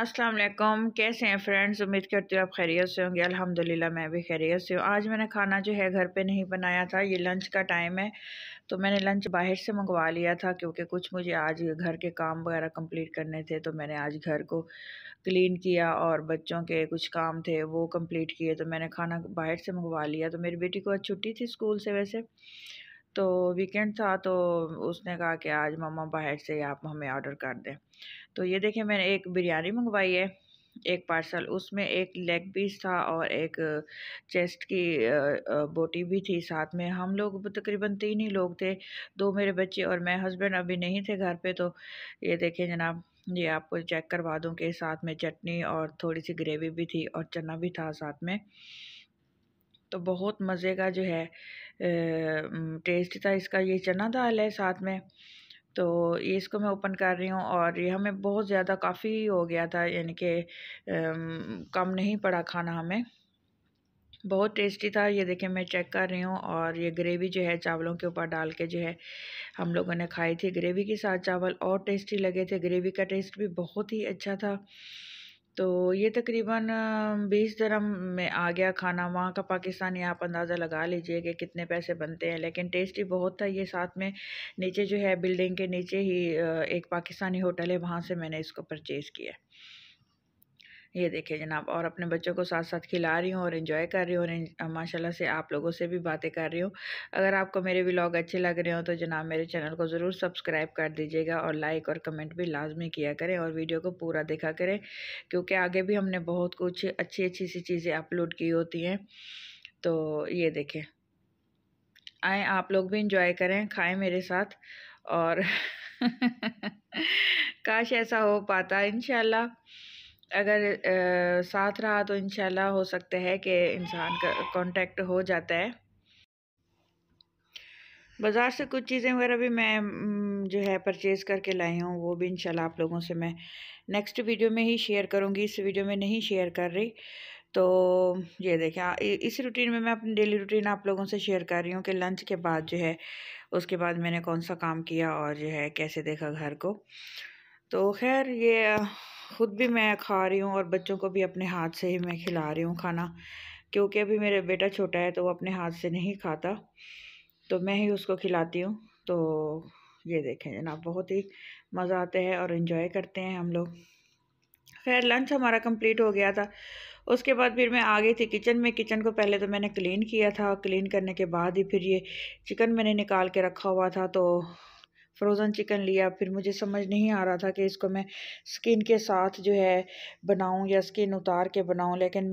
अस्सलाम वालेकुम कैसे हैं फ्रेंड्स उम्मीद करती हूँ आप खैरियत से होंगे अल्हम्दुलिल्लाह मैं भी खैरियत से हूँ आज मैंने खाना जो है घर पे नहीं बनाया था ये लंच का टाइम है तो मैंने लंच बाहर से मंगवा लिया था क्योंकि कुछ मुझे आज घर के काम वगैरह कंप्लीट करने थे तो मैंने आज घर को क्लीन किया और बच्चों के कुछ काम थे वो कम्प्लीट किए तो मैंने खाना बाहर से मंगवा लिया तो मेरी बेटी को आज छुट्टी थी स्कूल से वैसे तो वीकेंड था तो उसने कहा कि आज मम्मा बाहर से आप हमें ऑर्डर कर दें तो ये देखिए मैंने एक बिरयानी मंगवाई है एक पार्सल उसमें एक लेग पीस था और एक चेस्ट की बोटी भी थी साथ में हम लोग तकरीबन तीन ही लोग थे दो मेरे बच्चे और मैं हस्बैंड अभी नहीं थे घर पे तो ये देखें जनाब ये आपको चेक करवा दूँ कि साथ में चटनी और थोड़ी सी ग्रेवी भी थी और चना भी था साथ में तो बहुत मज़े का जो है टेस्ट था इसका ये चना दाल है साथ में तो ये इसको मैं ओपन कर रही हूँ और ये हमें बहुत ज़्यादा काफ़ी हो गया था यानी कि कम नहीं पड़ा खाना हमें बहुत टेस्टी था ये देखें मैं चेक कर रही हूँ और ये ग्रेवी जो है चावलों के ऊपर डाल के जो है हम लोगों ने खाई थी ग्रेवी के साथ चावल और टेस्टी लगे थे ग्रेवी का टेस्ट भी बहुत ही अच्छा था तो ये तकरीबन बीस दरम में आ गया खाना वहाँ का पाकिस्तानी आप अंदाज़ा लगा लीजिए कि कितने पैसे बनते हैं लेकिन टेस्टी बहुत था ये साथ में नीचे जो है बिल्डिंग के नीचे ही एक पाकिस्तानी होटल है वहाँ से मैंने इसको परचेज़ किया ये देखिए जनाब और अपने बच्चों को साथ साथ खिला रही हूँ और इन्जॉय कर रही हूँ और माशाल्लाह से आप लोगों से भी बातें कर रही हूँ अगर आपको मेरे व्लॉग अच्छे लग रहे हो तो जनाब मेरे चैनल को ज़रूर सब्सक्राइब कर दीजिएगा और लाइक और कमेंट भी लाजमी किया करें और वीडियो को पूरा देखा करें क्योंकि आगे भी हमने बहुत कुछ अच्छी अच्छी सी चीज़ें अपलोड की होती हैं तो ये देखें आए आप लोग भी इंजॉय करें खाएँ मेरे साथ और काश ऐसा हो पाता इन अगर साथ रहा तो इंशाल्लाह हो सकता है कि इंसान का कांटेक्ट हो जाता है बाज़ार से कुछ चीज़ें वगैरह भी मैं जो है परचेज़ करके लाई हूँ वो भी इंशाल्लाह आप लोगों से मैं नेक्स्ट वीडियो में ही शेयर करूँगी इस वीडियो में नहीं शेयर कर रही तो ये देखें इस रूटीन में मैं अपनी डेली रूटीन आप लोगों से शेयर कर रही हूँ कि लंच के बाद जो है उसके बाद मैंने कौन सा काम किया और जो है कैसे देखा घर को तो खैर ये ख़ुद भी मैं खा रही हूँ और बच्चों को भी अपने हाथ से ही मैं खिला रही हूँ खाना क्योंकि अभी मेरा बेटा छोटा है तो वो अपने हाथ से नहीं खाता तो मैं ही उसको खिलाती हूँ तो ये देखें जनाब बहुत ही मज़ा आता है और इन्जॉय करते हैं हम लोग खैर लंच हमारा कंप्लीट हो गया था उसके बाद फिर मैं आ गई थी किचन में किचन को पहले तो मैंने क्लीन किया था क्लीन करने के बाद ही फिर ये चिकन मैंने निकाल के रखा हुआ था तो फ्रोज़न चिकन लिया फिर मुझे समझ नहीं आ रहा था कि इसको मैं स्किन के साथ जो है बनाऊं या स्किन उतार के बनाऊं लेकिन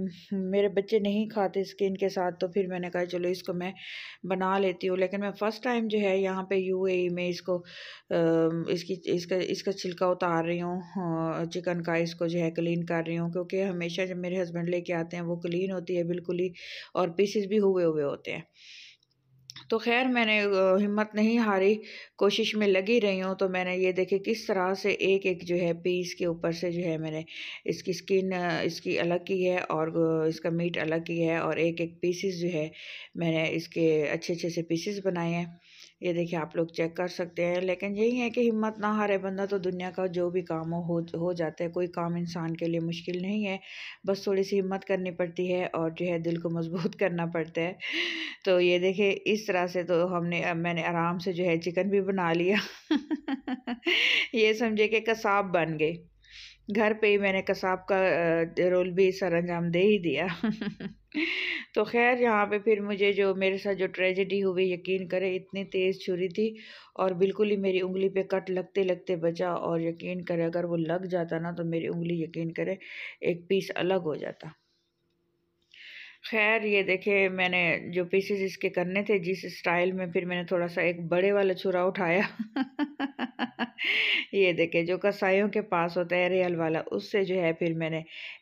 मेरे बच्चे नहीं खाते स्किन के साथ तो फिर मैंने कहा चलो इसको मैं बना लेती हूँ लेकिन मैं फ़र्स्ट टाइम जो है यहाँ पे यूएई e में इसको इसकी इसका इसका छिलका उतार रही हूँ चिकन हाँ, का इसको जो है क्लीन कर रही हूँ क्योंकि हमेशा जब मेरे हस्बैंड लेके आते हैं वो क्लीन होती है बिल्कुल ही और पीसीस भी हुए हुए होते हैं तो खैर मैंने हिम्मत नहीं हारी कोशिश में लगी रही हूँ तो मैंने ये देखे किस तरह से एक एक जो है पीस के ऊपर से जो है मैंने इसकी स्किन इसकी अलग की है और इसका मीट अलग की है और एक एक पीसीस जो है मैंने इसके अच्छे अच्छे से पीसीस बनाए हैं ये देखिए आप लोग चेक कर सकते हैं लेकिन यही है कि हिम्मत ना हारे बंदा तो दुनिया का जो भी काम हो हो, जाता है कोई काम इंसान के लिए मुश्किल नहीं है बस थोड़ी सी हिम्मत करनी पड़ती है और जो है दिल को मजबूत करना पड़ता है तो ये देखिए इस तरह से तो हमने मैंने आराम से जो है चिकन भी बना लिया ये समझे कि कसाब बन गए घर पे ही मैंने कसाब का रोल भी सर अंजाम दे ही दिया तो खैर यहाँ पे फिर मुझे जो मेरे साथ जो ट्रेजेडी हुई यकीन करें इतनी तेज़ छुरी थी और बिल्कुल ही मेरी उंगली पे कट लगते लगते बचा और यकीन करें अगर वो लग जाता ना तो मेरी उंगली यकीन करें एक पीस अलग हो जाता खैर ये देखे मैंने जो पीसेस इसके करने थे जिस स्टाइल में फिर मैंने थोड़ा सा एक बड़े वाला छुरा उठाया ये देखे जो कसाईयों के पास होता है रियल वाला उससे जो है फिर मैंने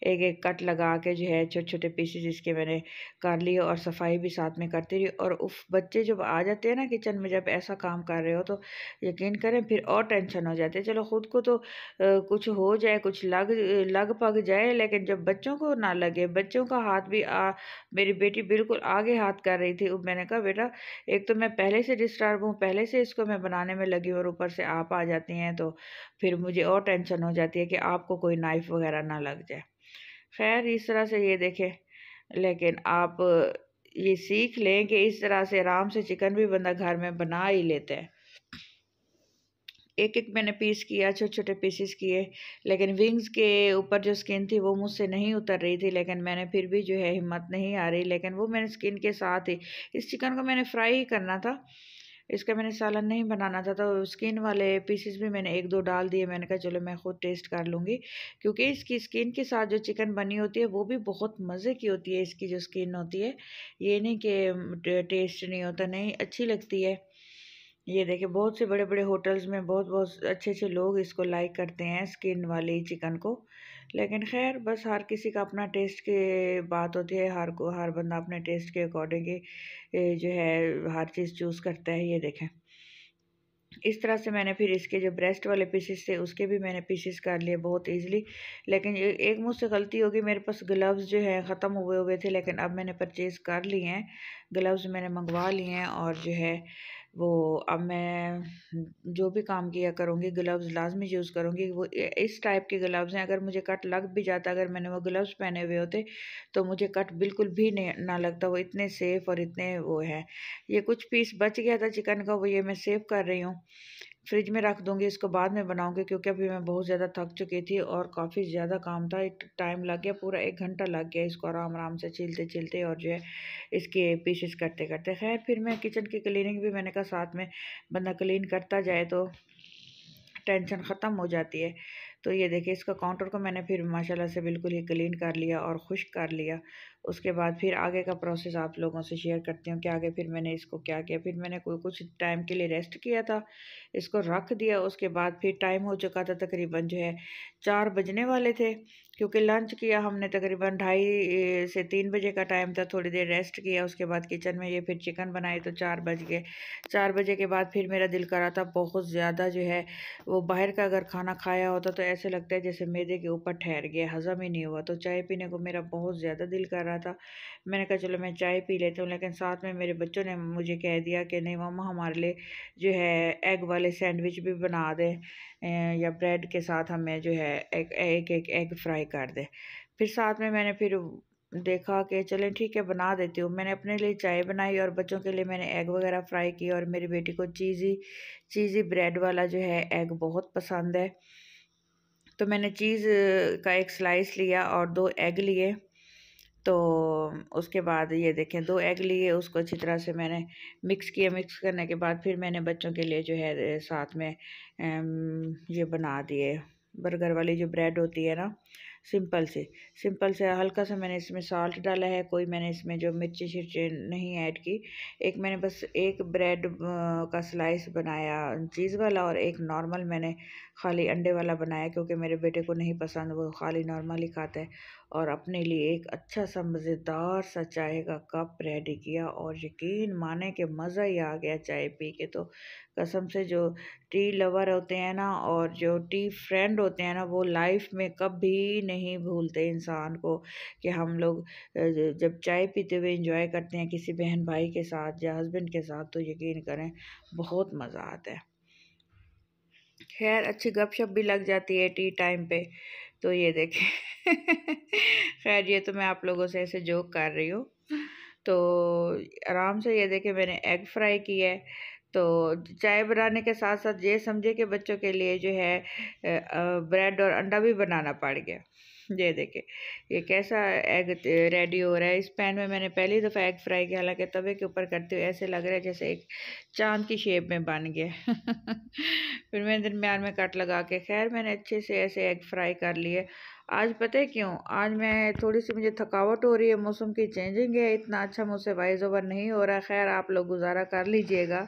एक एक कट लगा के जो है छोटे छोटे पीसेस इसके मैंने कर लिए और सफाई भी साथ में करती रही और उफ बच्चे जब आ जाते हैं ना किचन में जब ऐसा काम कर रहे हो तो यकीन करें फिर और टेंशन हो जाती है चलो ख़ुद को तो कुछ हो जाए कुछ लग लग पग जाए लेकिन जब बच्चों को ना लगे बच्चों का हाथ भी आ, मेरी बेटी बिल्कुल आगे हाथ कर रही थी मैंने कहा बेटा एक तो मैं पहले से डिस्टर्ब हूँ पहले से इसको मैं बनाने में लगी और ऊपर से आप आ जाती जाती हैं तो फिर मुझे और टेंशन हो जाती है कि आपको कोई नाइफ वगैरह ना लग जाए खैर इस तरह से ये देखें लेकिन आप ये सीख लें कि इस तरह से आराम से चिकन भी बंदा घर में बना ही लेते हैं एक एक मैंने पीस किया छोटे छोटे पीसेस किए लेकिन विंग्स के ऊपर जो स्किन थी वो मुझसे नहीं उतर रही थी लेकिन मैंने फिर भी जो है हिम्मत नहीं आ रही लेकिन वो मैंने स्किन के साथ ही इस चिकन को मैंने फ्राई ही करना था इसका मैंने सालन नहीं बनाना था तो स्किन वाले पीसेस भी मैंने एक दो डाल दिए मैंने कहा चलो मैं ख़ुद टेस्ट कर लूँगी क्योंकि इसकी स्किन के साथ जो चिकन बनी होती है वो भी बहुत मज़े की होती है इसकी जो स्किन होती है ये नहीं कि टेस्ट नहीं होता नहीं अच्छी लगती है ये देखे बहुत से बड़े बड़े होटल्स में बहुत बहुत अच्छे अच्छे लोग इसको लाइक करते हैं स्किन वाली चिकन को लेकिन खैर बस हर किसी का अपना टेस्ट की बात होती है हर को हर बंदा अपने टेस्ट के अकॉर्डिंग जो है हर चीज़ चूज़ करता है ये देखें इस तरह से मैंने फिर इसके जो ब्रेस्ट वाले पीसेस थे उसके भी मैंने पीसेस कर लिए बहुत इजीली लेकिन एक मुझसे गलती होगी मेरे पास ग्लव्स जो है ख़त्म हुए हुए थे लेकिन अब मैंने परचेज़ कर लिए हैं ग्लव्स मैंने मंगवा लिए हैं और जो है वो अब मैं जो भी काम किया करूँगी ग्लव्स लाजमी यूज़ करूँगी वो इस टाइप के ग्लव्स हैं अगर मुझे कट लग भी जाता अगर मैंने वो ग्लव्स पहने हुए होते तो मुझे कट बिल्कुल भी नहीं ना लगता वो इतने सेफ़ और इतने वो हैं ये कुछ पीस बच गया था चिकन का वो ये मैं सेव कर रही हूँ फ्रिज में रख दूंगी इसको बाद में बनाऊंगी क्योंकि अभी मैं बहुत ज़्यादा थक चुकी थी और काफ़ी ज़्यादा काम था एक टाइम लग गया पूरा एक घंटा लग गया इसको आराम आराम से छीलते छीलते और जो है इसके पीसेस करते करते खैर फिर मैं किचन की क्लीनिंग भी मैंने कहा साथ में बंदा क्लीन करता जाए तो टेंशन ख़त्म हो जाती है तो ये देखिए इसका काउंटर को मैंने फिर माशाल्लाह से बिल्कुल ही क्लीन कर लिया और खुश कर लिया उसके बाद फिर आगे का प्रोसेस आप लोगों से शेयर करती हूँ कि आगे फिर मैंने इसको क्या किया फिर मैंने कोई कुछ टाइम के लिए रेस्ट किया था इसको रख दिया उसके बाद फिर टाइम हो चुका था तकरीबन जो है चार बजने वाले थे क्योंकि लंच किया हमने तकरीबन ढाई से तीन बजे का टाइम था थोड़ी देर रेस्ट किया उसके बाद किचन में ये फिर चिकन बनाए तो चार बज गए चार बजे के बाद फिर मेरा दिल करा था बहुत ज़्यादा जो है वो बाहर का अगर खाना खाया होता तो ऐसे लगता है जैसे मैदे के ऊपर ठहर गया हज़म ही नहीं हुआ तो चाय पीने को मेरा बहुत ज़्यादा दिल कर रहा था मैंने कहा चलो मैं चाय पी लेती हूँ लेकिन साथ में मेरे बच्चों ने मुझे कह दिया कि नहीं मामा हमारे लिए जो है एग वाले सैंडविच भी बना दें या ब्रेड के साथ हमें जो है एक एक एक एग फ्राई कर दे फिर साथ में मैंने फिर देखा कि चलें ठीक है बना देती हूँ मैंने अपने लिए चाय बनाई और बच्चों के लिए मैंने एग वगैरह फ्राई किया और मेरी बेटी को चीज़ी चीज़ी ब्रेड वाला जो है एग बहुत पसंद है तो मैंने चीज़ का एक स्लाइस लिया और दो एग लिए तो उसके बाद ये देखें दो एग लिए उसको अच्छी तरह से मैंने मिक्स किया मिक्स करने के बाद फिर मैंने बच्चों के लिए जो है साथ में ये बना दिए बर्गर वाली जो ब्रेड होती है ना सिंपल से सिंपल से हल्का सा मैंने इसमें साल्ट डाला है कोई मैंने इसमें जो मिर्ची शिर्चे नहीं ऐड की एक मैंने बस एक ब्रेड का स्लाइस बनाया चीज़ वाला और एक नॉर्मल मैंने खाली अंडे वाला बनाया क्योंकि मेरे बेटे को नहीं पसंद वो खाली नॉर्मल ही खाता है और अपने लिए एक अच्छा सा मज़ेदार सा चाय का कप रेडी किया और यकीन माने के मज़ा ही आ गया चाय पी के तो कसम से जो टी लवर होते हैं ना और जो टी फ्रेंड होते हैं ना वो लाइफ में कभी नहीं भूलते इंसान को कि हम लोग जब चाय पीते हुए इंजॉय करते हैं किसी बहन भाई के साथ या हस्बैंड के साथ तो यकीन करें बहुत मज़ा आता है खैर अच्छी गपशप भी लग जाती है टी टाइम पे तो ये देखें खैर ये तो मैं आप लोगों से ऐसे जोक कर रही हूँ तो आराम से ये देखें मैंने एग फ्राई की है तो चाय बनाने के साथ साथ ये समझे कि बच्चों के लिए जो है ब्रेड और अंडा भी बनाना पड़ गया ये देखे ये कैसा एग रेडी हो रहा है इस पैन में मैंने पहली दफ़ा एग फ्राई किया हालांकि तवे के ऊपर करते हुए ऐसे लग रहा है जैसे एक चांद की शेप में बन गया फिर मैंने दरमियान में कट लगा के खैर मैंने अच्छे से ऐसे एग फ्राई कर लिए आज पता है क्यों आज मैं थोड़ी सी मुझे थकावट हो रही है मौसम की चेंजिंग है इतना अच्छा मुझसे वाइज ओवर नहीं हो रहा खैर आप लोग गुजारा कर लीजिएगा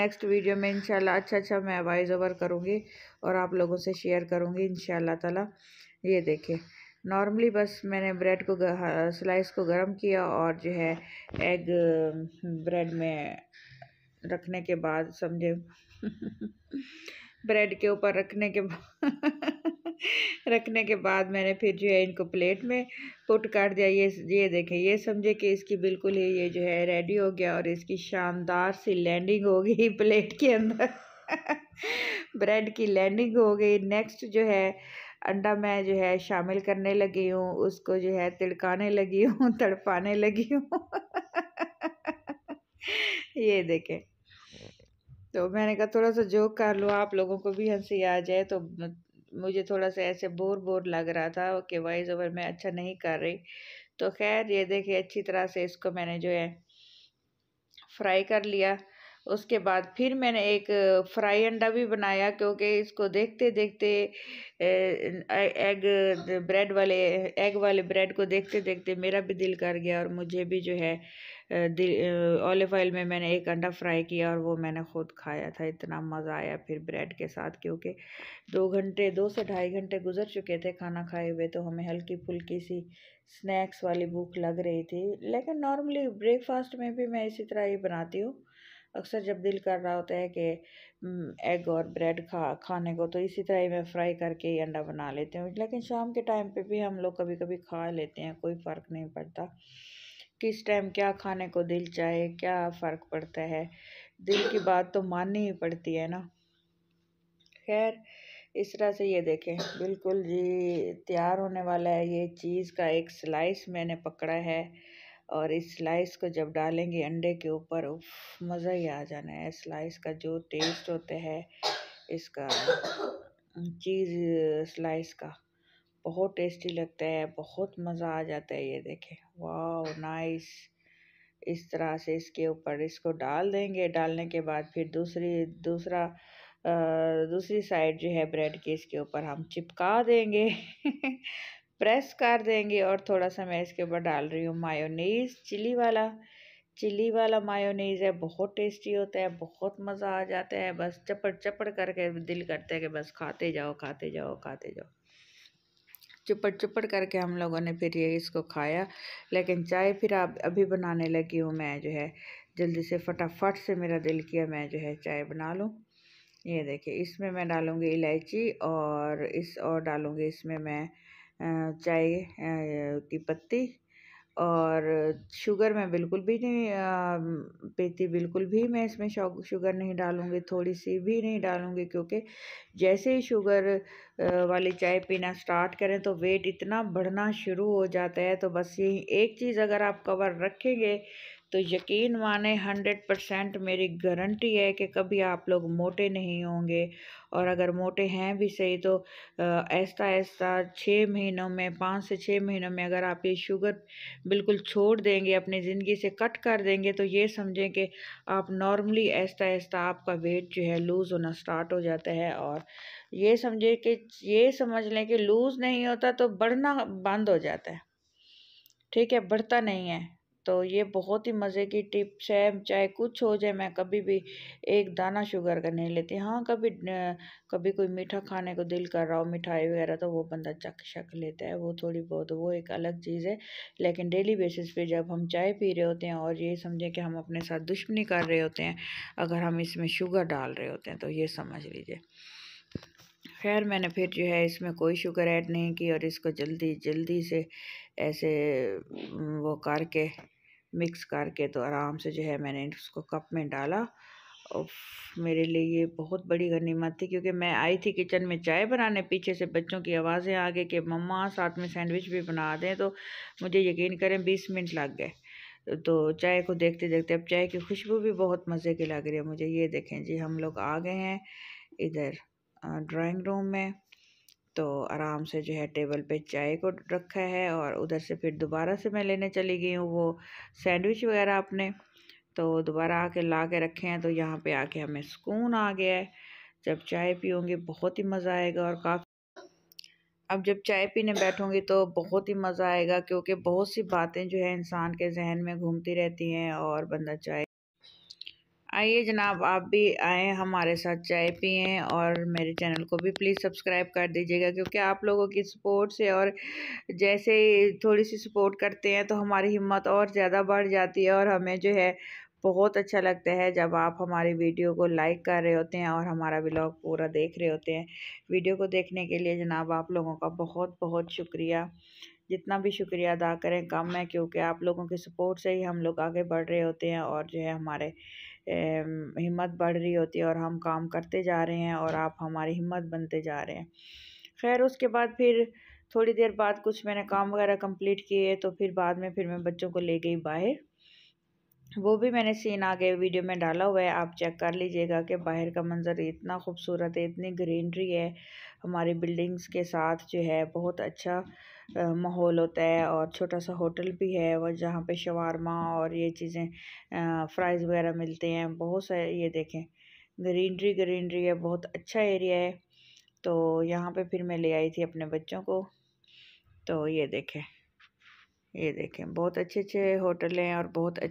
नेक्स्ट वीडियो में इंशाल्लाह अच्छा अच्छा मैं वाइज ओवर करूँगी और आप लोगों से शेयर करूँगी इन ताला ये देखिए नॉर्मली बस मैंने ब्रेड को स्लाइस हाँ, को गर्म किया और जो है एग ब्रेड हम्म, में रखने के बाद समझे ब्रेड के ऊपर रखने के रखने के बाद मैंने फिर जो है इनको प्लेट में पुट कर दिया ये ये देखें ये समझे कि इसकी बिल्कुल ही ये जो है रेडी हो गया और इसकी शानदार सी लैंडिंग हो गई प्लेट के अंदर ब्रेड की लैंडिंग हो गई नेक्स्ट जो है अंडा मैं जो है शामिल करने लगी हूँ उसको जो है तिड़काने लगी हूँ तड़पाने लगी हूँ ये देखें तो मैंने कहा थोड़ा सा जोक कर लो आप लोगों को भी हंसी आ जाए तो मुझे थोड़ा सा ऐसे बोर बोर लग रहा था कि वॉइस ओवर मैं अच्छा नहीं कर रही तो खैर ये देखिए अच्छी तरह से इसको मैंने जो है फ्राई कर लिया उसके बाद फिर मैंने एक फ्राई अंडा भी बनाया क्योंकि इसको देखते देखते एग ब्रेड वाले एग वाले ब्रेड को देखते देखते मेरा भी दिल कर गया और मुझे भी जो है ऑलिव ऑयल में मैंने एक अंडा फ्राई किया और वो मैंने खुद खाया था इतना मज़ा आया फिर ब्रेड के साथ क्योंकि दो घंटे दो से ढाई घंटे गुजर चुके थे खाना खाए हुए तो हमें हल्की फुल्की सी स्नैक्स वाली भूख लग रही थी लेकिन नॉर्मली ब्रेकफास्ट में भी मैं इसी तरह ही बनाती हूँ अक्सर जब दिल कर रहा होता है कि एग और ब्रेड खा खाने को तो इसी तरह ही मैं फ्राई करके ही अंडा बना लेती हूँ लेकिन शाम के टाइम पे भी हम लोग कभी कभी खा लेते हैं कोई फ़र्क नहीं पड़ता किस टाइम क्या खाने को दिल चाहे क्या फ़र्क पड़ता है दिल की बात तो माननी ही पड़ती है ना खैर इस तरह से ये देखें बिल्कुल जी तैयार होने वाला है ये चीज़ का एक स्लाइस मैंने पकड़ा है और इस स्लाइस को जब डालेंगे अंडे के ऊपर मज़ा ही आ जाना है स्लाइस का जो टेस्ट होता है इसका चीज़ स्लाइस का बहुत टेस्टी लगता है बहुत मज़ा आ जाता है ये देखें वाह नाइस इस तरह से इसके ऊपर इसको डाल देंगे डालने के बाद फिर दूसरी दूसरा आ, दूसरी साइड जो है ब्रेड के इसके ऊपर हम चिपका देंगे प्रेस कर देंगे और थोड़ा सा मैं इसके ऊपर डाल रही हूँ मायोनीज़ चिली वाला चिली वाला मायोनीज़ है बहुत टेस्टी होता है बहुत मज़ा आ जाता है बस चपड़ चपड़ करके दिल करता है कि बस खाते जाओ खाते जाओ खाते जाओ चुपड़ चुपड़ करके हम लोगों ने फिर ये इसको खाया लेकिन चाय फिर आप अभी बनाने लगी हूँ मैं जो है जल्दी से फटाफट से मेरा दिल किया मैं जो है चाय बना लूँ ये देखिए इसमें मैं डालूँगी इलायची और इस और डालूँगी इसमें मैं चाय की पत्ती और शुगर मैं बिल्कुल भी नहीं पीती बिल्कुल भी मैं इसमें शुगर नहीं डालूँगी थोड़ी सी भी नहीं डालूँगी क्योंकि जैसे ही शुगर वाली चाय पीना स्टार्ट करें तो वेट इतना बढ़ना शुरू हो जाता है तो बस यही एक चीज़ अगर आप कवर रखेंगे तो यकीन माने हंड्रेड परसेंट मेरी गारंटी है कि कभी आप लोग मोटे नहीं होंगे और अगर मोटे हैं भी सही तो ऐसा ऐसा छः महीनों में पाँच से छः महीनों में अगर आप ये शुगर बिल्कुल छोड़ देंगे अपनी ज़िंदगी से कट कर देंगे तो ये समझें कि आप नॉर्मली ऐसा ऐसा आपका वेट जो है लूज़ होना स्टार्ट हो जाता है और ये समझे कि ये समझ लें कि लूज़ नहीं होता तो बढ़ना बंद हो जाता है ठीक है बढ़ता नहीं है तो ये बहुत ही मज़े की टिप्स है चाहे कुछ हो जाए मैं कभी भी एक दाना शुगर का नहीं लेती हाँ कभी कभी कोई मीठा खाने को दिल कर रहा हो मिठाई वगैरह तो वो बंदा चक शक लेता है वो थोड़ी बहुत वो एक अलग चीज़ है लेकिन डेली बेसिस पे जब हम चाय पी रहे होते हैं और ये समझें कि हम अपने साथ दुश्मनी कर रहे होते हैं अगर हम इसमें शुगर डाल रहे होते हैं तो ये समझ लीजिए खैर मैंने फिर जो है इसमें कोई शुगर ऐड नहीं की और इसको जल्दी जल्दी से ऐसे वो करके मिक्स करके तो आराम से जो है मैंने उसको कप में डाला और मेरे लिए ये बहुत बड़ी गनीमत थी क्योंकि मैं आई थी किचन में चाय बनाने पीछे से बच्चों की आवाज़ें आ गई कि मम्मा साथ में सैंडविच भी बना दें तो मुझे यकीन करें बीस मिनट लग गए तो चाय को देखते देखते अब चाय की खुशबू भी बहुत मज़े की लग रही है मुझे ये देखें जी हम लोग आ गए हैं इधर ड्राइंग रूम में तो आराम से जो है टेबल पे चाय को रखा है और उधर से फिर दोबारा से मैं लेने चली गई हूँ वो सैंडविच वगैरह आपने तो दोबारा आके ला के रखे हैं तो यहाँ पे आके हमें सुकून आ गया है जब चाय पीऊँगी बहुत ही मज़ा आएगा और काफ़ी अब जब चाय पीने बैठूँगी तो बहुत ही मज़ा आएगा क्योंकि बहुत सी बातें जो है इंसान के जहन में घूमती रहती हैं और बंदा चाय आइए जनाब आप भी आए हमारे साथ चाय पिए और मेरे चैनल को भी प्लीज़ सब्सक्राइब कर दीजिएगा क्योंकि आप लोगों की सपोर्ट से और जैसे थोड़ी सी सपोर्ट करते हैं तो हमारी हिम्मत और ज़्यादा बढ़ जाती है और हमें जो है बहुत अच्छा लगता है जब आप हमारी वीडियो को लाइक कर रहे होते हैं और हमारा ब्लॉग पूरा देख रहे होते हैं वीडियो को देखने के लिए जनाब आप लोगों का बहुत बहुत शुक्रिया जितना भी शुक्रिया अदा करें कम है क्योंकि आप लोगों की सपोर्ट से ही हम लोग आगे बढ़ रहे होते हैं और जो है हमारे हिम्मत बढ़ रही होती है और हम काम करते जा रहे हैं और आप हमारी हिम्मत बनते जा रहे हैं खैर उसके बाद फिर थोड़ी देर बाद कुछ मैंने काम वगैरह कंप्लीट किए तो फिर बाद में फिर मैं बच्चों को ले गई बाहर वो भी मैंने सीन आगे वीडियो में डाला हुआ है आप चेक कर लीजिएगा कि बाहर का मंज़र इतना खूबसूरत है इतनी ग्रीनरी है हमारी बिल्डिंग्स के साथ जो है बहुत अच्छा माहौल होता है और छोटा सा होटल भी है वह जहाँ पे शवारमा और ये चीज़ें फ्राइज़ वगैरह मिलते हैं बहुत सारे ये देखें ग्रीनरी ग्रीनरी है बहुत अच्छा एरिया है तो यहाँ पे फिर मैं ले आई थी अपने बच्चों को तो ये देखें ये देखें बहुत अच्छे अच्छे होटल हैं और बहुत अच्छे